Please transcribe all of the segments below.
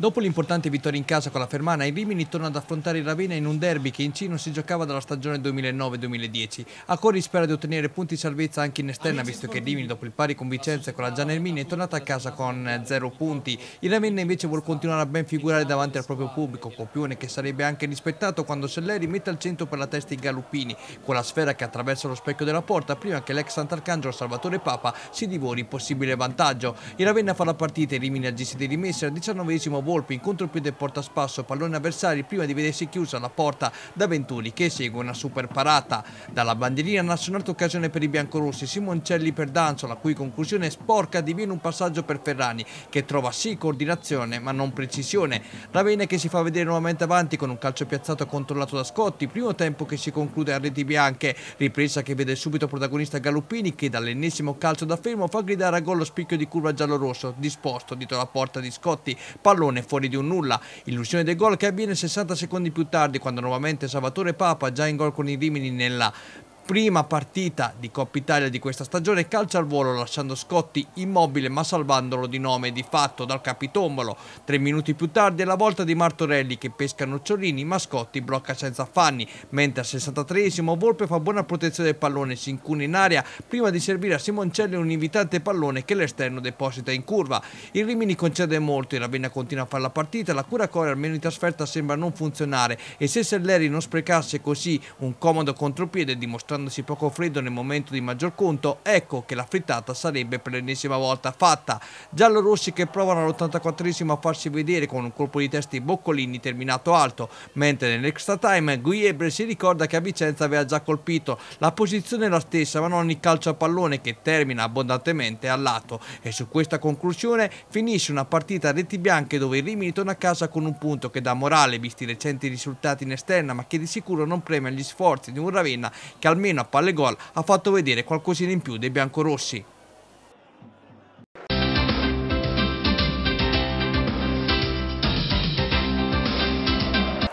Dopo l'importante vittoria in casa con la Fermana, il Rimini torna ad affrontare il Ravenna in un derby che in Cino si giocava dalla stagione 2009-2010. A Cori spera di ottenere punti di salvezza anche in esterna, visto che il Rimini dopo il pari con Vicenza e con la Gianna Erminia, è tornata a casa con zero punti. Il Ravenna invece vuole continuare a ben figurare davanti al proprio pubblico, copione che sarebbe anche rispettato quando Selleri mette al centro per la testa i Galuppini, quella sfera che attraversa lo specchio della porta prima che l'ex Sant'Arcangelo Salvatore Papa si divori possibile vantaggio. Il Ravenna fa la partita, e Rimini agisce di rimessa al 19 Volpi, incontro più del spasso pallone avversari prima di vedersi chiusa la porta da Venturi che segue una super parata. Dalla bandierina nazionale occasione per i biancorossi, Simoncelli per Danzo, la cui conclusione sporca diviene un passaggio per Ferrani che trova sì coordinazione ma non precisione. Ravene che si fa vedere nuovamente avanti con un calcio piazzato controllato da Scotti, primo tempo che si conclude a reti bianche, ripresa che vede subito protagonista Galuppini che dall'ennesimo calcio da fermo fa gridare a gol lo spicchio di curva giallo-rosso disposto dietro la porta di Scotti, pallone pallone fuori di un nulla, illusione del gol che avviene 60 secondi più tardi quando nuovamente Salvatore Papa già in gol con i Rimini nella prima partita di Coppa Italia di questa stagione calcia al volo lasciando Scotti immobile ma salvandolo di nome e di fatto dal capitombolo. Tre minuti più tardi è la volta di Martorelli che pesca Nocciolini ma Scotti blocca senza affanni mentre al 63esimo Volpe fa buona protezione del pallone si incune in aria prima di servire a Simoncelli un invitante pallone che l'esterno deposita in curva. Il Rimini concede molto e la Venna continua a fare la partita la cura core almeno in trasferta sembra non funzionare e se Selleri non sprecasse così un comodo contropiede dimostrato mostrandosi poco freddo nel momento di maggior conto, ecco che la frittata sarebbe per l'ennesima volta fatta. Giallorossi che provano all'84esimo a farsi vedere con un colpo di testa di Boccolini terminato alto, mentre nell'extra time Guiebre si ricorda che a Vicenza aveva già colpito. La posizione è la stessa, ma non il calcio a pallone che termina abbondantemente a lato. E su questa conclusione finisce una partita a reti bianche dove il Rimini torna a casa con un punto che dà morale, visti i recenti risultati in esterna, ma che di sicuro non preme gli sforzi di un Ravenna che almeno almeno a palle gol ha fatto vedere qualcosina in più dei biancorossi.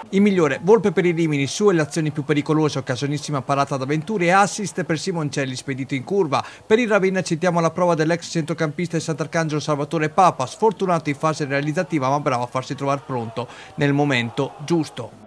Il migliore, Volpe per i Rimini, sue le azioni più pericolose, occasionissima parata d'avventura e assist per Simoncelli spedito in curva. Per il Ravenna citiamo la prova dell'ex centrocampista e Sant'Arcangelo Salvatore Papa, sfortunato in fase realizzativa ma bravo a farsi trovare pronto nel momento giusto.